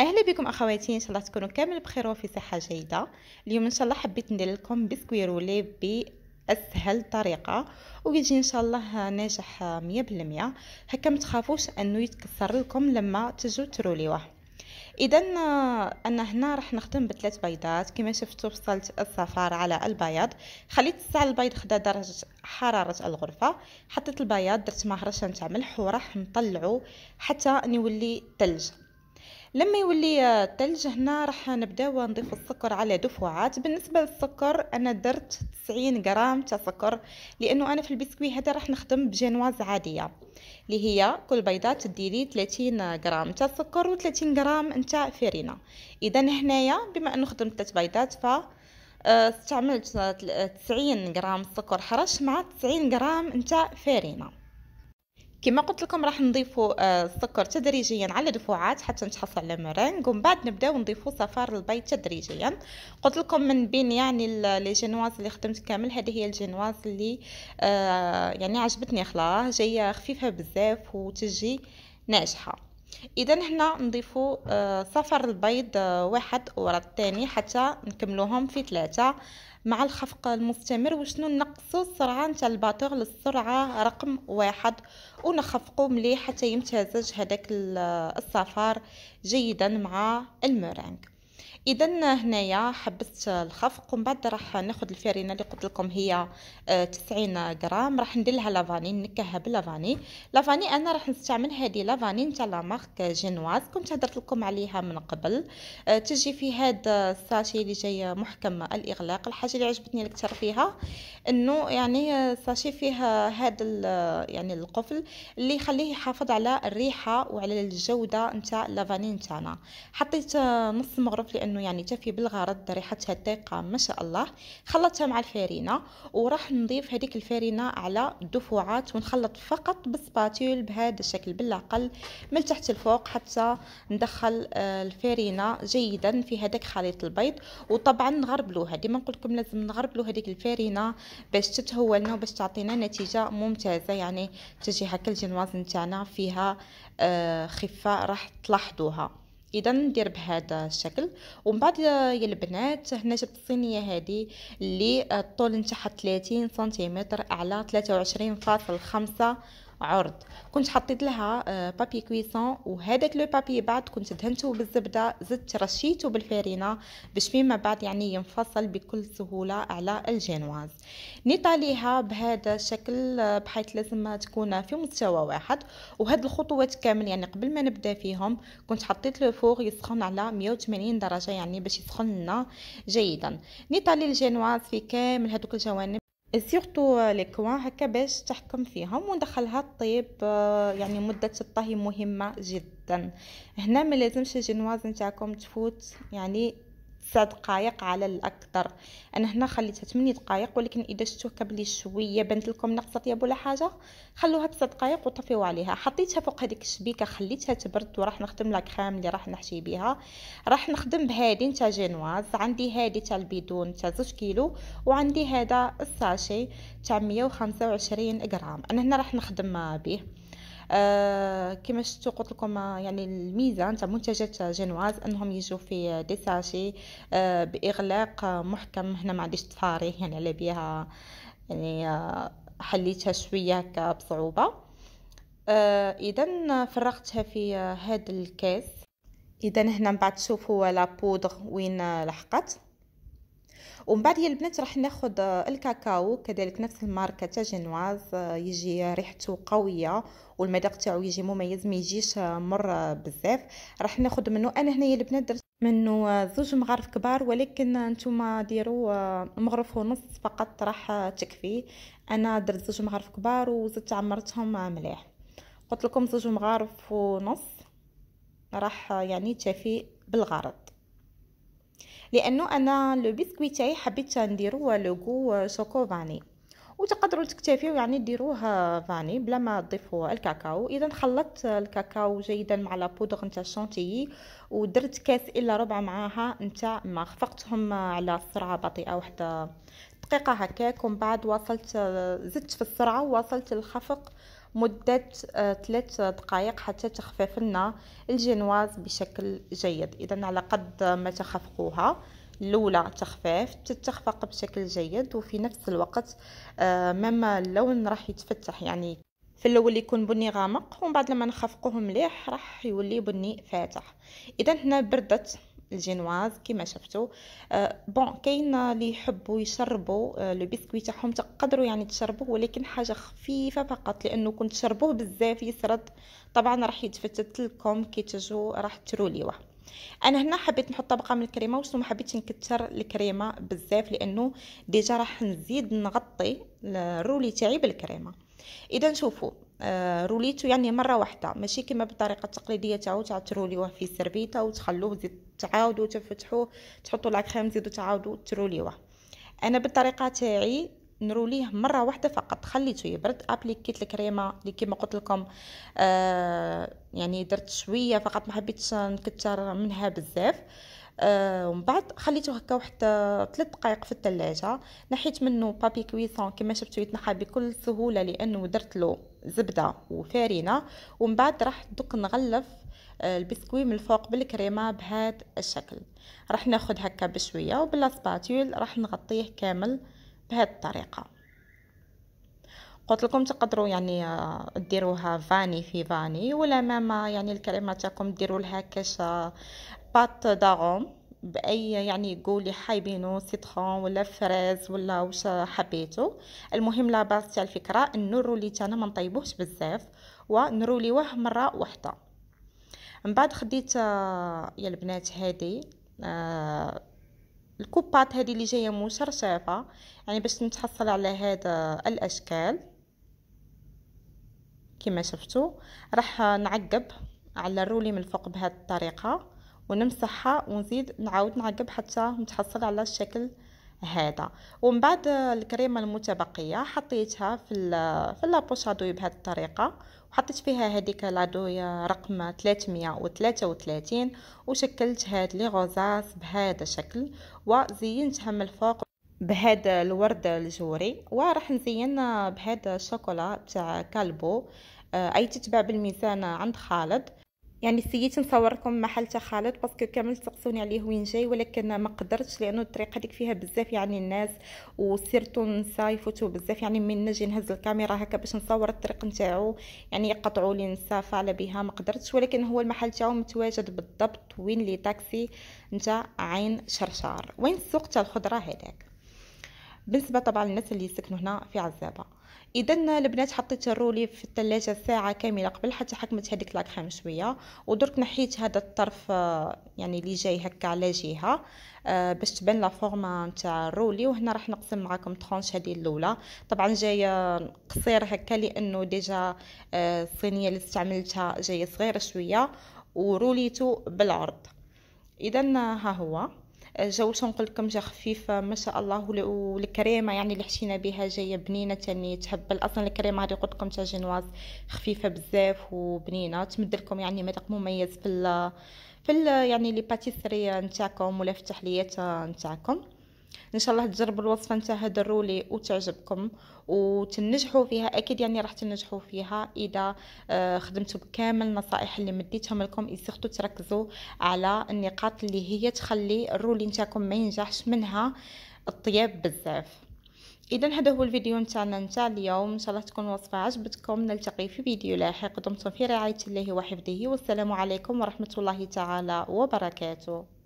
اهلا بكم اخواتي ان شاء الله تكونوا كامل بخير وفي صحه جيده اليوم ان شاء الله حبيت ندير لكم بسكوي رولي باسهل طريقه ويجي ان شاء الله ناجح 100% هكا ما تخافوش انه يتكسر لكم لما تجو تروليوه اذا انا هنا راح نخدم بثلاث بيضات كما شفتوا فصلت الصفار على البياض خليت الساعه البيض خدا درجه حراره الغرفه حطيت البياض درت مهرجان نتاع ملح وراح نطلعو حتى نولي ثلج لما يولي الثلج هنا راح نبداو نضيف السكر على دفعات بالنسبه للسكر انا درت 90 غرام تاع سكر لانه انا في البسكوي هذا راح نخدم بجينواز عاديه اللي هي كل بيضه تديري 30 غرام تاع سكر و30 غرام نتاع فرينه اذا هنايا بما انه خدمت 3 بيضات ف آه، استعملت 90 غرام سكر حرش مع 90 غرام نتاع فرينه كما قلت لكم راح نضيفوا آه، السكر تدريجيا على الرفوعات حتى نتحصل على مرانج ومن بعد نبداو نضيفوا صفار البيض تدريجيا قلت لكم من بين يعني لي جينواز اللي خدمت كامل هذه هي الجينواز اللي آه، يعني عجبتني خلاص جايه خفيفه بزاف وتجي ناجحه اذا هنا نضيفو آه، صفر البيض آه، واحد ورا الثاني حتى نكملوهم في ثلاثة مع الخفق المستمر وشنو نقصو السرعه نتاع الباتور للسرعه رقم واحد ونخفقو مليح حتى يمتزج هذاك آه، الصفار جيدا مع المرانك اذا هنايا حبست الخفق ومن بعد راح ناخذ الفرينه اللي قلت لكم هي 90 آه، غرام راح ندير لها لافاني نكهها باللافاني لافاني انا راح نستعمل هذه لافاني نتاع لا مارك جينواز كنت هدرت لكم عليها من قبل آه، تجي في هذا الساشي اللي جاي محكم الاغلاق الحاجه اللي عجبتني اكثر فيها انه يعني الساشي فيه هذا يعني القفل اللي يخليه يحافظ على الريحه وعلى الجوده نتاع لافاني نتاعنا حطيت نص مغرف لانه يعني تفي بالغرض ريحتها الدقيقه ما شاء الله خلطتها مع الفارينه وراح نضيف هذيك الفارينه على الدفوعات ونخلط فقط بالسباتول بهذا الشكل بالاقل من تحت الفوق حتى ندخل آه، الفارينه جيدا في هذاك خليط البيض وطبعا نغربلوها ديما نقول لكم لازم نغربلو هذيك الفارينه باش تتهوى لنا وباش تعطينا نتيجه ممتازه يعني تجي هكا الجنواز نتاعنا فيها آه، خفه راح تلاحظوها اذا ندير بهذا الشكل ومن بعد يا البنات هنا جبت الصينيه هذه اللي الطول نتاعها 30 سنتيمتر على 23.5 عرض كنت حطيت لها بابي آه، كويسون وهذاك لو بابي بعد كنت دهنته بالزبده زدت رشيته بالفارينه باش فيما بعد يعني ينفصل بكل سهوله على الجينواز نطاليها بهذا الشكل آه، بحيث لازم تكون في مستوى واحد وهاد الخطوات كامل يعني قبل ما نبدا فيهم كنت حطيت لو فوغ يسخن على 180 درجه يعني باش يسخن لنا جيدا نطالي الجينواز في كامل هذوك الجوانب سيرتو لي كوان هكا باش تحكم فيهم وندخلها الطيب آه، يعني مده الطهي مهمه جدا هنا ما لازمش الجنواز نتاعكم تفوت يعني تسع دقائق على الاكثر انا هنا خليتها 8 دقائق ولكن اذا شفتوا كبلي شويه بانت لكم نقصت ياب ولا حاجه خلوها تسع دقائق وطفيو عليها حطيتها فوق هذيك الشبيكه خليتها تبرد وراح نخدم لا كريم اللي راح نحشي بها راح نخدم بهادي نتا جينواز عندي هادي تاع البيدون تاع زوج كيلو وعندي هذا الساشي تاع 125 غرام انا هنا راح نخدم به آه، كما شفتوا قلت لكم آه، يعني الميزه نتاع منتجات جينواز انهم يجوا في دي ساشي آه، باغلاق محكم هنا ما عنديش تفاريه يعني على بيها يعني حليتها شويه هكا بصعوبه اذا فرغتها في هذا الكاس اذا هنا من بعد تشوفوا لا بودغ وين لحقت ومن بعد يا البنات راح ناخذ آه، الكاكاو كذلك نفس الماركه تاع جينواز آه، يجي ريحته قويه والمذاق تاعو يجي مميز ما يجيش آه، مر بزاف راح ناخذ منه انا هنايا البنات درت منه زوج مغارف كبار ولكن نتوما ديروا مغرف ونص فقط راح تكفي انا درت زوج مغارف كبار وزدت عمرتهم مليح قلت لكم زوج مغارف ونص راح يعني تافي بالغرض لانه انا لو بسكوي تاعي حبيت نديرو لوغو شوكو فاني وتقدروا تكتفيو يعني ديروه فاني بلا ما تضيفوا الكاكاو اذا خلطت الكاكاو جيدا مع لا بودغ نتاع الشونتيي ودرت كاس الا ربع معاها نتاع ما خفقتهم على سرعه بطيئه واحده دقيقه هكاك ومن بعد واصلت زدت في السرعه وواصلت الخفق مدة آه، ثلاث دقائق حتى تخفف لنا الجينواز بشكل جيد إذا على قد ما تخفقوها الاولى تخفيف تتخفق بشكل جيد وفي نفس الوقت مما آه، اللون راح يتفتح يعني في الاول يكون بني غامق ومن بعد لما نخفقوه مليح راح يولي بني فاتح اذا هنا بردت الجينواز كما شفتوا أه بون كاين اللي يحبوا يشربوا آه، لو بسكويت تاعهم تقدروا يعني تشربوه ولكن حاجه خفيفه فقط لانه كنت تشربوه بزاف يسرد طبعا راح يتفتت لكم كي تجوا راح تروليوه انا هنا حبيت نحط طبقه من الكريمه وشنو ما حبيتش نكتر الكريمه بزاف لانه ديجا راح نزيد نغطي الرولي تاعي بالكريمه اذا شوفوا آه، روليتو يعني مره واحده ماشي كما بالطريقه التقليديه تاعو تاع تروليوه في سربيته وتخلوه زيد تعاودوا تفتحوه تحطوا لا كريم تزيدوا تعاودوا تروليوه انا بالطريقه تاعي نروليه مره واحده فقط خليته يبرد ابليكيت الكريمه اللي كما قلت لكم آه يعني درت شويه فقط ما حبيتش نكثر منها بزاف آه ومن بعد خليته هكا واحد 3 دقائق في الثلاجه نحيت منه بابي كويسون كما شفتوا يتنحى بكل سهوله لانه درت له زبده وفارينه ومن بعد راح دوك نغلف آه، البسكوي من الفوق بالكريمه بهذا الشكل راح ناخذ هكا بشويه وبالسباتول راح نغطيه كامل بهذه الطريقه قلت لكم تقدروا يعني آه، ديروها فاني في فاني ولا ماما يعني الكريمه تاعكم ديروا لها كاش آه، بات داغوم باي يعني قولي حايبينو سيترون ولا فريز ولا واش حبيتو المهم لا باس تاع الفكره انه الرولي تاعنا ما نطيبوهش بزاف ونروليوه مره واحده من بعد خديت آه، يا البنات هذه آه، الكوبات هذه اللي جايه مشرشفه يعني باش نتحصل على هذا آه، الاشكال كما شفتوا راح نعقب على الرولي من الفوق بهذه الطريقه ونمسحها ونزيد نعاود نعقب حتى نتحصل على الشكل هذا ومن بعد الكريمه المتبقيه حطيتها في في لابوش ادوي بهذه الطريقه وحطيت فيها هذيك لادوي رقم 333 وشكلت هذه لي غوزاس بهذا الشكل وزينتها من الفوق بهذا الورد الجوري وراح نزين بهذا الشوكولا تاع كالبو آه، اي تتباع بالميزان عند خالد يعني سييت نصور لكم محل تا خالد باسكو كامل سقسوني عليه وين جاي ولكن ما قدرتش لانه الطريقه هذيك فيها بزاف يعني الناس وسيرتو نسا يفوتو بزاف يعني من نجي نهز الكاميرا هكا باش نصور الطريق نتاعو يعني يقطعوا لي نسا على بها ما قدرتش ولكن هو المحل تاعو متواجد بالضبط وين لي تاكسي نتاع عين شرشار وين السوق تاع الخضره هذاك بالنسبه طبعا للناس اللي يسكنوا هنا في عزابه اذا البنات حطيت الرولي في الثلاجه ساعه كامله قبل حتى حكمت هذيك لاكريم شويه ودرك نحيت هذا الطرف آه، يعني اللي جاي هكا على جهه آه، باش تبان لا فورما نتاع الرولي وهنا راح نقسم معكم طرونش هذه الاولى طبعا جايه قصير هكا لانه ديجا آه، الصينيه اللي استعملتها جايه صغيره شويه وروليته بالعرض اذا ها هو جاولتها نقول لكم جا خفيفه ما شاء الله والكريمه يعني اللي حشينا بها جايه بنينه تاني يعني تهبل اصلا الكريمه هذه قلت لكم تاع جينواز خفيفه بزاف وبنينه تمد لكم يعني مذاق مميز في ال في يعني لي باتيسري نتاعكم ولا في التحليات نتاعكم ان شاء الله تجربوا الوصفه نتاع هذا الرولي وتعجبكم وتنجحوا فيها اكيد يعني راح تنجحوا فيها اذا آه، خدمتوا بكامل النصائح اللي مديتهم لكم سيرتو تركزوا على النقاط اللي هي تخلي الرولي نتاعكم ما ينجحش منها الطياب بزاف اذا هذا هو الفيديو نتاعنا نتاع اليوم ان شاء الله تكون وصفه عجبتكم نلتقي في فيديو لاحق دمتم في رعايه الله وحفظه والسلام عليكم ورحمه الله تعالى وبركاته